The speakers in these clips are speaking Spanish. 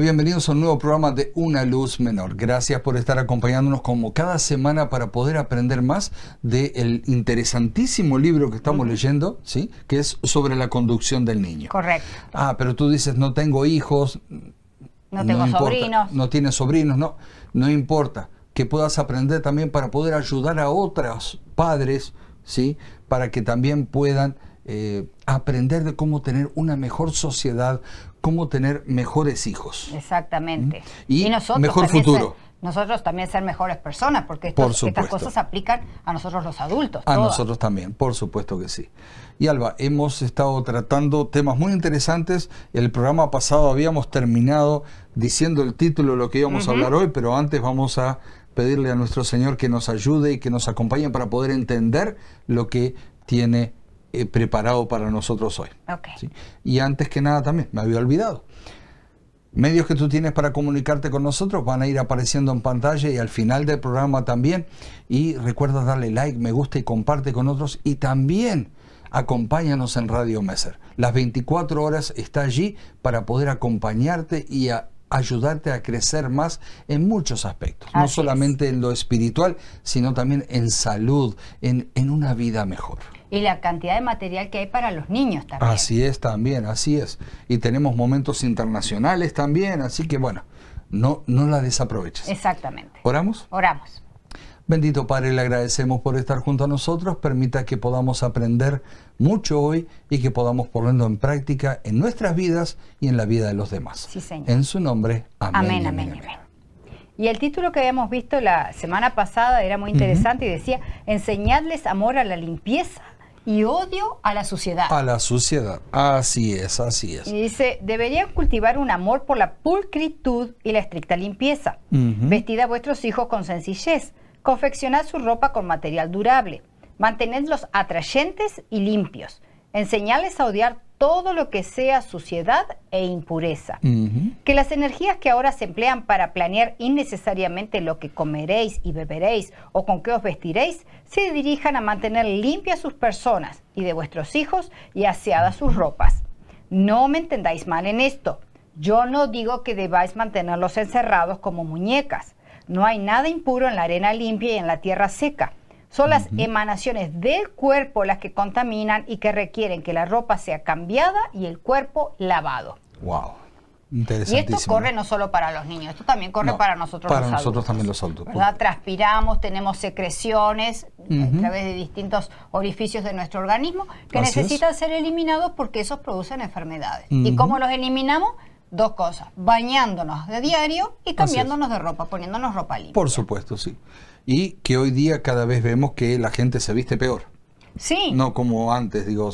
bienvenidos a un nuevo programa de Una Luz Menor. Gracias por estar acompañándonos como cada semana para poder aprender más del interesantísimo libro que estamos leyendo, ¿sí? que es sobre la conducción del niño. Correcto. Ah, pero tú dices, no tengo hijos. No tengo sobrinos. No tienes sobrinos, no. No importa. Que puedas aprender también para poder ayudar a otros padres, ¿sí? para que también puedan eh, aprender de cómo tener una mejor sociedad, cómo tener mejores hijos. Exactamente. ¿Mm? Y, nosotros mejor futuro. nosotros también ser mejores personas, porque estas cosas aplican a nosotros los adultos. A nosotros también, por supuesto que sí. Y Alba, hemos estado tratando temas muy interesantes. El programa pasado habíamos terminado diciendo el título de lo que íbamos a hablar hoy, pero antes vamos a pedirle a nuestro Señor que nos ayude y que nos acompañe para poder entender lo que tiene eh, preparado para nosotros hoy. Y antes que nada también, me había olvidado. Medios que tú tienes para comunicarte con nosotros van a ir apareciendo en pantalla y al final del programa también. Y recuerda darle like, me gusta y comparte con otros. Y también acompáñanos en Radio Messer. Las 24 horas está allí para poder acompañarte y ayudarte a crecer más en muchos aspectos, no solamente en lo espiritual, sino también en salud, en una vida mejor y la cantidad de material que hay para los niños también. Así es, también, así es. Y tenemos momentos internacionales también, así que bueno, no, no la desaproveches. Exactamente. ¿Oramos? Oramos. Bendito Padre, le agradecemos por estar junto a nosotros. Permita que podamos aprender mucho hoy y que podamos ponerlo en práctica en nuestras vidas y en la vida de los demás. Sí, Señor. En su nombre, amén. Amén, amén, amén. Y el título que habíamos visto la semana pasada era muy interesante y decía, enseñadles amor a la limpieza y odio a la suciedad. A la suciedad. así es, así es. Y dice, deberían cultivar un amor por la pulcritud y la estricta limpieza. Vestid a vuestros hijos con sencillez, confeccionad su ropa con material durable, mantenedlos atrayentes y limpios enseñarles a odiar todo lo que sea suciedad e impureza. Que las energías que ahora se emplean para planear innecesariamente lo que comeréis y beberéis o con qué os vestiréis, se dirijan a mantener limpias sus personas y de vuestros hijos y aseadas sus ropas. No me entendáis mal en esto. Yo no digo que debáis mantenerlos encerrados como muñecas. No hay nada impuro en la arena limpia y en la tierra seca son las emanaciones del cuerpo las que contaminan y que requieren que la ropa sea cambiada y el cuerpo lavado. Wow. Y esto corre no solo para los niños, esto también corre para nosotros para nosotros también los adultos. ¿verdad? Transpiramos, tenemos secreciones a través de distintos orificios de nuestro organismo que necesitan ser eliminados porque esos producen enfermedades. ¿Y cómo los eliminamos? Dos cosas, bañándonos de diario y cambiándonos de ropa, poniéndonos ropa limpia. Por supuesto, sí y que hoy día cada vez vemos que la gente se viste peor. Sí. No como antes, digo,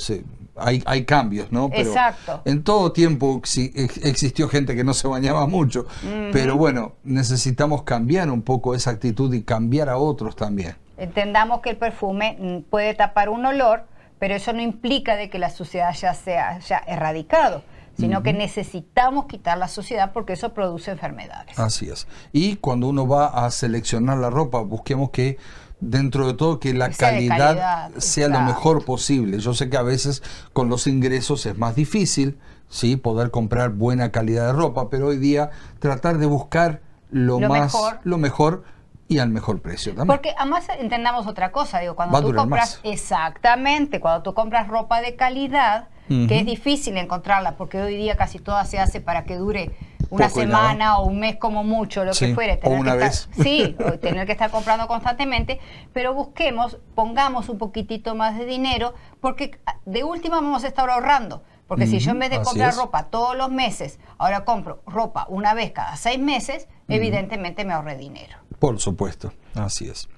hay, cambios, ¿no? Pero Exacto. En todo tiempo existió gente que no se bañaba mucho, pero bueno, necesitamos cambiar un poco esa actitud y cambiar a otros también. Entendamos que el perfume mm, puede tapar un olor, pero eso no implica de que la suciedad ya se haya erradicado sino que necesitamos quitar la suciedad porque eso produce enfermedades. Así es. Y cuando uno va a seleccionar la ropa, busquemos que dentro de todo que la calidad, sea lo mejor posible. Yo sé que a veces con los ingresos es más difícil, sí, poder comprar buena calidad de ropa, pero hoy día tratar de buscar lo, más mejor. lo mejor y al mejor precio Porque además entendamos otra cosa, digo, cuando tú compras exactamente, cuando tú compras ropa de calidad, que es difícil encontrarla porque hoy día casi toda se hace para que dure una semana o un mes como mucho, lo que fuere. Tener que sí, tener que estar comprando constantemente, pero busquemos, pongamos un poquitito más de dinero porque de última vamos a estar ahorrando. Porque si yo en vez de comprar ropa todos los meses, ahora compro ropa una vez cada seis meses, evidentemente me ahorré dinero. Por supuesto, así es.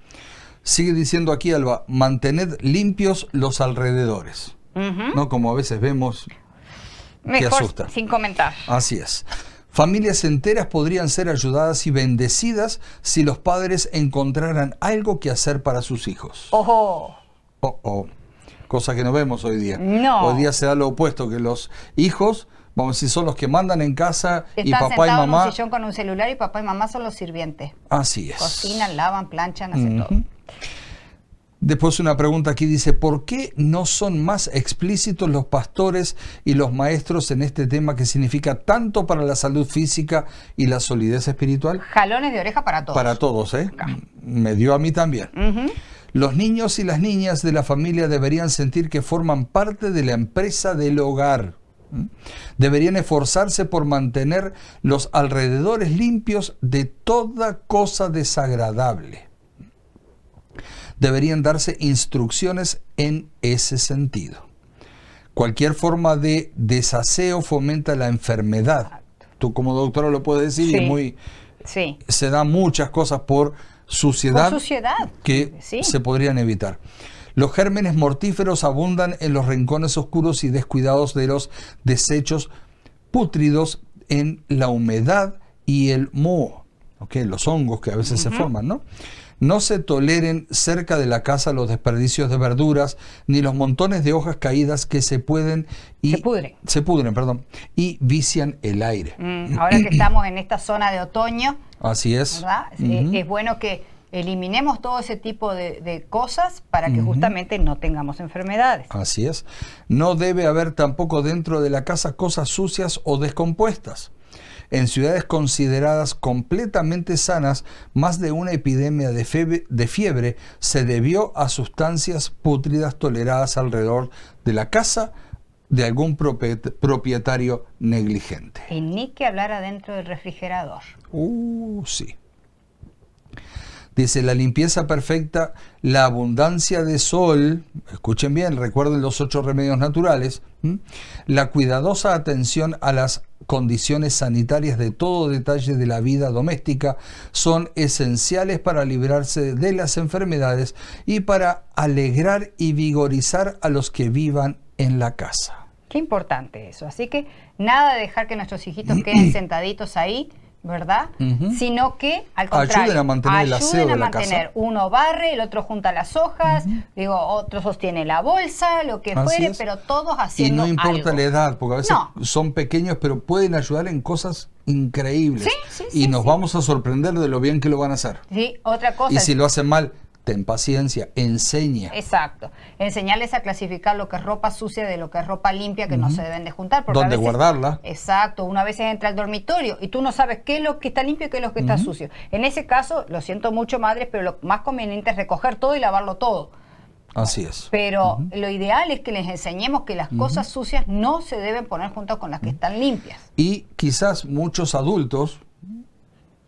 Sigue diciendo aquí Alba, mantened limpios los alrededores. ¿no? Como a veces vemos Mejor asusta. Sin comentar. Así es. Familias enteras podrían ser ayudadas y bendecidas si los padres encontraran algo que hacer para sus hijos. Ojo. Oh, oh. Cosa que no vemos hoy día. No. Hoy día se da lo opuesto, que los hijos vamos si son los que mandan en casa y papá y mamá. con un celular y papá y mamá son los sirvientes. Así es. Cocinan, lavan, planchan, hacen todo. Después una pregunta aquí dice, ¿por qué no son más explícitos los pastores y los maestros en este tema que significa tanto para la salud física y la solidez espiritual? Jalones de oreja para todos. Para todos, ¿eh? Me dio a mí también. Los niños y las niñas de la familia deberían sentir que forman parte de la empresa del hogar. Deberían esforzarse por mantener los alrededores limpios de toda cosa desagradable deberían darse instrucciones en ese sentido. Cualquier forma de desaseo fomenta la enfermedad. Tú como doctora lo puedes decir, muy, se dan muchas cosas por suciedad, que se podrían evitar. Los gérmenes mortíferos abundan en los rincones oscuros y descuidados de los desechos pútridos en la humedad y el moho, los hongos que a veces se forman, ¿no? No se toleren cerca de la casa los desperdicios de verduras ni los montones de hojas caídas que se pueden y se pudren, se pudren perdón, y vician el aire. Mm, ahora que estamos en esta zona de otoño, así es. Eh, es, bueno que eliminemos todo ese tipo de, cosas para que justamente no tengamos enfermedades. Así es. No debe haber tampoco dentro de la casa cosas sucias o descompuestas en ciudades consideradas completamente sanas, más de una epidemia de, de fiebre se debió a sustancias pútridas toleradas alrededor de la casa de algún propietario negligente. Y ni que hablar adentro del refrigerador. Uh, sí. Dice, la limpieza perfecta, la abundancia de sol, escuchen bien, recuerden los ocho remedios naturales, la cuidadosa atención a las condiciones sanitarias de todo detalle de la vida doméstica son esenciales para librarse de las enfermedades y para alegrar y vigorizar a los que vivan en la casa. Qué importante eso. Así que nada de dejar que nuestros hijitos queden sentaditos ahí ¿verdad? Sino que, al contrario, ayuden a mantener Uno barre, el otro junta las hojas, digo, otro sostiene la bolsa, lo que fuere, pero todos haciendo Y no importa la edad, porque a veces son pequeños, pero pueden ayudar en cosas increíbles. y nos vamos a sorprender de lo bien que lo van a hacer. Sí, otra cosa. Y si lo hacen mal, ten paciencia, enseña. Exacto, enseñarles a clasificar lo que es ropa sucia de lo que es ropa limpia que no se deben de juntar. por ¿Dónde guardarla? Exacto, una vez entra al dormitorio y tú no sabes qué es lo que está limpio y qué es lo que está sucio. En ese caso, lo siento mucho madres, pero lo más conveniente es recoger todo y lavarlo todo. Así es. Pero lo ideal es que les enseñemos que las cosas sucias no se deben poner junto con las que están limpias. Y quizás muchos adultos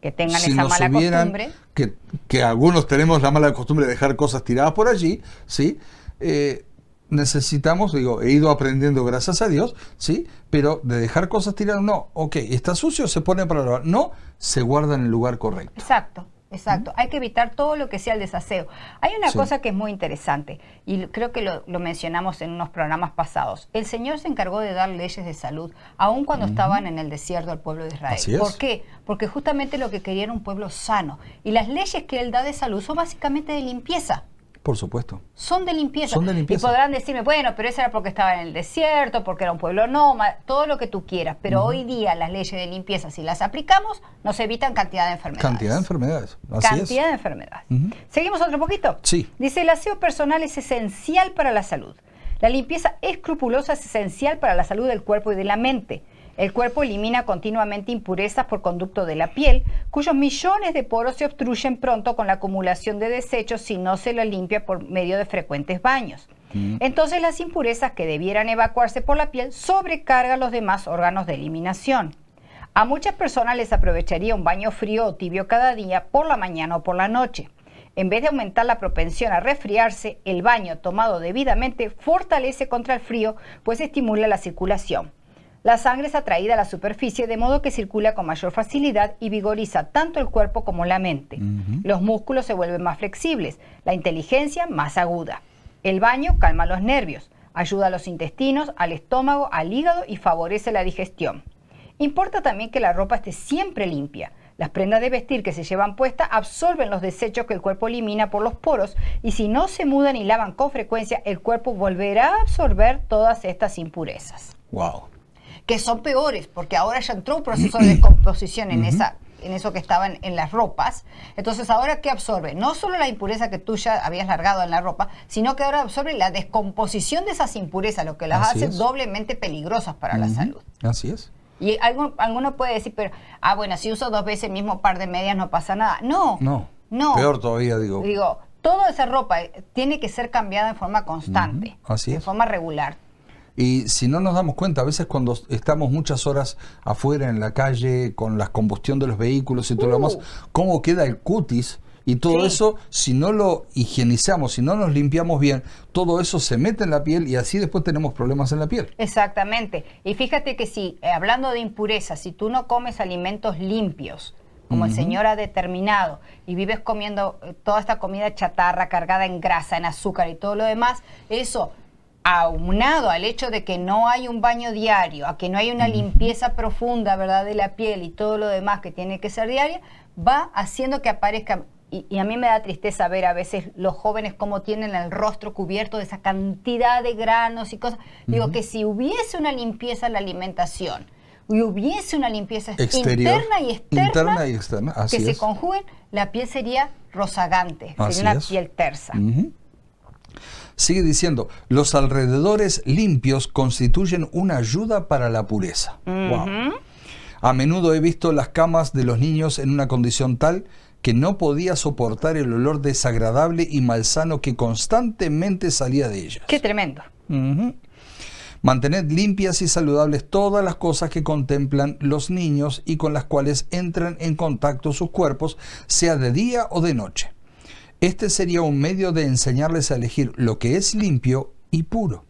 que tengan esa mala costumbre. Que, que, algunos tenemos la mala costumbre de dejar cosas tiradas por allí, ¿sí? Eh, necesitamos, digo, he ido aprendiendo gracias a Dios, ¿sí? Pero de dejar cosas tiradas, no, ok, está sucio, se pone para lavar. No, se guarda en el lugar correcto. Exacto. Exacto, hay que evitar todo lo que sea el desaseo. Hay una cosa que es muy interesante y creo que lo, mencionamos en unos programas pasados. El Señor se encargó de dar leyes de salud, aun cuando estaban en el desierto al pueblo de Israel. ¿Por qué? Porque justamente lo que quería era un pueblo sano. Y las leyes que Él da de salud son básicamente de limpieza. Por supuesto. Son de limpieza. Son de limpieza. Y podrán decirme, bueno, pero eso era porque estaba en el desierto, porque era un pueblo nómada, todo lo que tú quieras. Pero hoy día las leyes de limpieza, si las aplicamos, nos evitan cantidad de enfermedades. Cantidad de enfermedades. Así cantidad de enfermedades. ¿Seguimos otro poquito? Sí. Dice, el aseo personal es esencial para la salud. La limpieza escrupulosa es esencial para la salud del cuerpo y de la mente. El cuerpo elimina continuamente impurezas por conducto de la piel, cuyos millones de poros se obstruyen pronto con la acumulación de desechos si no se los limpia por medio de frecuentes baños. Mm. Entonces las impurezas que debieran evacuarse por la piel sobrecargan los demás órganos de eliminación. A muchas personas les aprovecharía un baño frío o tibio cada día, por la mañana o por la noche. En vez de aumentar la propensión a resfriarse, el baño tomado debidamente fortalece contra el frío, pues estimula la circulación. La sangre es atraída a la superficie de modo que circula con mayor facilidad y vigoriza tanto el cuerpo como la mente. Los músculos se vuelven más flexibles, la inteligencia más aguda. El baño calma los nervios, ayuda a los intestinos, al estómago, al hígado y favorece la digestión. Importa también que la ropa esté siempre limpia. Las prendas de vestir que se llevan puestas absorben los desechos que el cuerpo elimina por los poros y si no se mudan y lavan con frecuencia, el cuerpo volverá a absorber todas estas impurezas. Wow que son peores, porque ahora ya entró un proceso de descomposición en esa en eso que estaban en las ropas. Entonces, ahora qué absorbe no solo la impureza que tú ya habías largado en la ropa, sino que ahora absorbe la descomposición de esas impurezas, lo que las hace doblemente peligrosas para la salud. Así es. Y algún, alguno puede decir, pero, ah, bueno, si uso dos veces el mismo par de medias no pasa nada. No. No. Peor todavía, digo. Digo, toda esa ropa eh, tiene que ser cambiada en forma constante, en forma regular. Y si no nos damos cuenta, a veces cuando estamos muchas horas afuera en la calle, con la combustión de los vehículos y todo lo uh. demás, ¿cómo queda el cutis? Y todo eso, si no lo higienizamos, si no nos limpiamos bien, todo eso se mete en la piel y así después tenemos problemas en la piel. Exactamente. Y fíjate que si, eh, hablando de impurezas si tú no comes alimentos limpios, como el Señor ha determinado, y vives comiendo eh, toda esta comida chatarra cargada en grasa, en azúcar y todo lo demás, eso aunado al hecho de que no hay un baño diario, a que no hay una limpieza profunda, ¿verdad?, de la piel y todo lo demás que tiene que ser diaria, va haciendo que aparezca, y, a mí me da tristeza ver a veces los jóvenes cómo tienen el rostro cubierto de esa cantidad de granos y cosas. Digo, que si hubiese una limpieza en la alimentación y hubiese una limpieza interna y externa, y externa que se conjuguen, la piel sería rozagante, sería una piel tersa. Sigue diciendo, los alrededores limpios constituyen una ayuda para la pureza. A menudo he visto las camas de los niños en una condición tal que no podía soportar el olor desagradable y malsano que constantemente salía de ellas. Qué tremendo. Mantened limpias y saludables todas las cosas que contemplan los niños y con las cuales entran en contacto sus cuerpos, sea de día o de noche. Este sería un medio de enseñarles a elegir lo que es limpio y puro.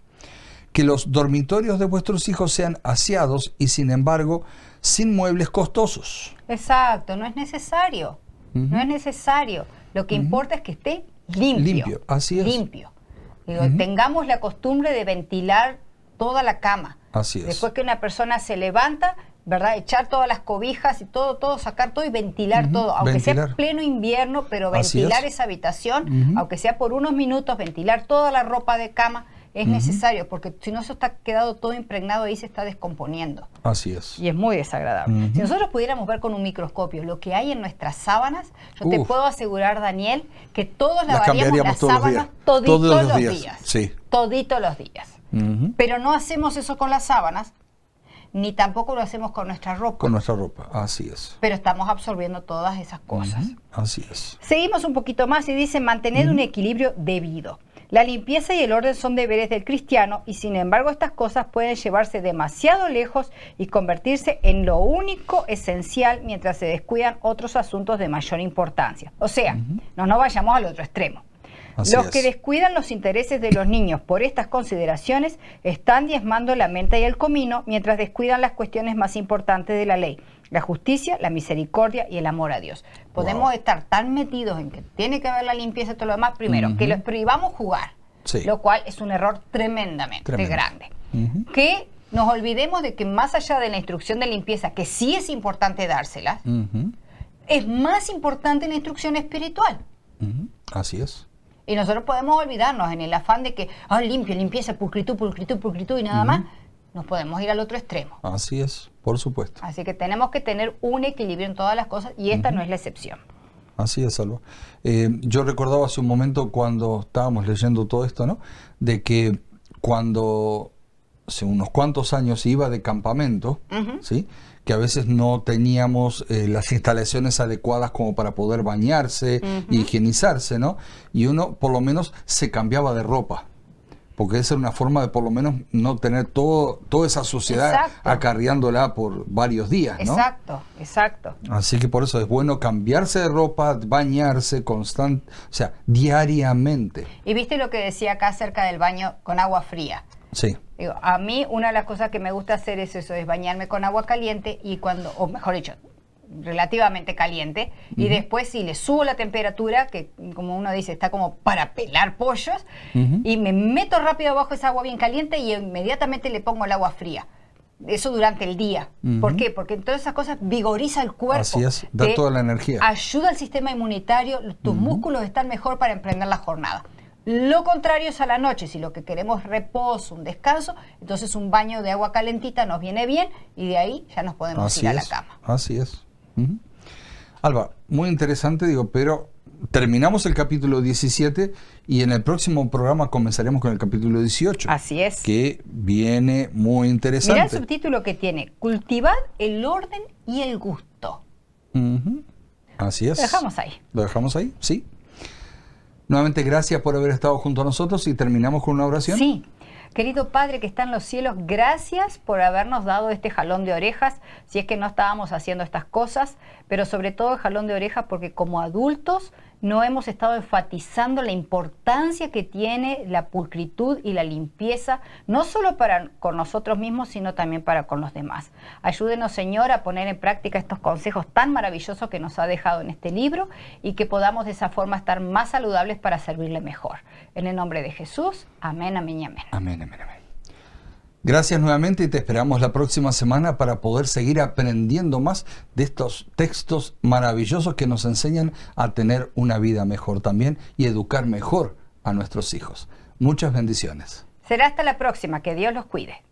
Que los dormitorios de vuestros hijos sean aseados y sin embargo sin muebles costosos. Exacto, no es necesario. No es necesario. Lo que importa es que esté limpio. Limpio, así es. Limpio. Tengamos la costumbre de ventilar toda la cama. Así es. Después que una persona se levanta, ¿verdad? Echar todas las cobijas y todo, todo, sacar todo y ventilar todo, aunque sea pleno invierno, pero ventilar esa habitación, aunque sea por unos minutos, ventilar toda la ropa de cama. Es necesario porque si no eso está quedado todo impregnado ahí se está descomponiendo. Así es. Y es muy desagradable. Si nosotros pudiéramos ver con un microscopio lo que hay en nuestras sábanas, yo te puedo asegurar, Daniel, que todos lavaríamos las, sábanas toditos los días. Toditos los días. Sí. Todito los días. Pero no hacemos eso con las sábanas ni tampoco lo hacemos con nuestra ropa. Con nuestra ropa, así es. Pero estamos absorbiendo todas esas cosas. Así es. Seguimos un poquito más y dice mantener un equilibrio debido. La limpieza y el orden son deberes del cristiano y sin embargo estas cosas pueden llevarse demasiado lejos y convertirse en lo único esencial mientras se descuidan otros asuntos de mayor importancia. O sea, no nos vayamos al otro extremo los que descuidan los intereses de los niños por estas consideraciones están diezmando la menta y el comino mientras descuidan las cuestiones más importantes de la ley, la justicia, la misericordia y el amor a Dios. Podemos estar tan metidos en que tiene que haber la limpieza y todo lo demás primero, que los privamos jugar, lo cual es un error tremendamente grande. Que nos olvidemos de que más allá de la instrucción de limpieza, que sí es importante dársela, es más importante la instrucción espiritual. Así es. Y nosotros podemos olvidarnos en el afán de que, ah, limpio, limpieza, pulcritud, pulcritud, pulcritud y nada más. Nos podemos ir al otro extremo. Así es, por supuesto. Así que tenemos que tener un equilibrio en todas las cosas y esta no es la excepción. Así es, Salva. Eh, yo recordaba hace un momento cuando estábamos leyendo todo esto, ¿no? De que cuando hace unos cuantos años iba de campamento, ¿sí? que a veces no teníamos eh, las instalaciones adecuadas como para poder bañarse y higienizarse, ¿no? Y uno por lo menos se cambiaba de ropa porque esa era una forma de por lo menos no tener todo, toda esa suciedad acarreándola por varios días. ¿no? Exacto, exacto. Así que por eso es bueno cambiarse de ropa, bañarse constante, o sea, diariamente. Y viste lo que decía acá acerca del baño con agua fría. Sí a mí una de las cosas que me gusta hacer es eso, es bañarme con agua caliente y cuando, o mejor dicho, relativamente caliente y después si le subo la temperatura, que como uno dice está como para pelar pollos, y me meto rápido abajo esa agua bien caliente y inmediatamente le pongo el agua fría. Eso durante el día. ¿Por qué? Porque todas esas cosas vigoriza el cuerpo. da toda la energía. Ayuda al sistema inmunitario, tus músculos están mejor para emprender la jornada. Lo contrario es a la noche, si lo que queremos es reposo, un descanso, entonces un baño de agua calentita nos viene bien y de ahí ya nos podemos ir a la cama. Así es. Alba, muy interesante, digo, pero terminamos el capítulo 17 y en el próximo programa comenzaremos con el capítulo 18. Así es. Que viene muy interesante. Mira el subtítulo que tiene, cultivar el orden y el gusto. Así es. Lo dejamos ahí. Lo dejamos ahí, sí. Nuevamente, gracias por haber estado junto a nosotros y terminamos con una oración. Sí. Querido Padre que está en los cielos, gracias por habernos dado este jalón de orejas, si es que no estábamos haciendo estas cosas, pero sobre todo el jalón de orejas porque como adultos no hemos estado enfatizando la importancia que tiene la pulcritud y la limpieza, no solo para con nosotros mismos, sino también para con los demás. Ayúdenos, Señor, a poner en práctica estos consejos tan maravillosos que nos ha dejado en este libro y que podamos de esa forma estar más saludables para servirle mejor. En el nombre de Jesús, amén, amén y amén. Amén, amén, amén. Gracias nuevamente y te esperamos la próxima semana para poder seguir aprendiendo más de estos textos maravillosos que nos enseñan a tener una vida mejor también y educar mejor a nuestros hijos. Muchas bendiciones. Será hasta la próxima. Que Dios los cuide.